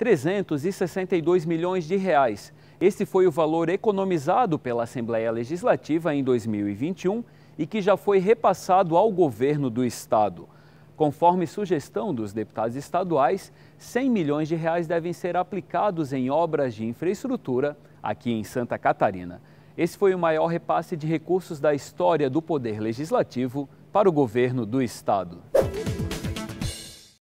362 milhões de reais. Este foi o valor economizado pela Assembleia Legislativa em 2021 e que já foi repassado ao governo do estado. Conforme sugestão dos deputados estaduais, 100 milhões de reais devem ser aplicados em obras de infraestrutura aqui em Santa Catarina. Esse foi o maior repasse de recursos da história do Poder Legislativo para o governo do estado.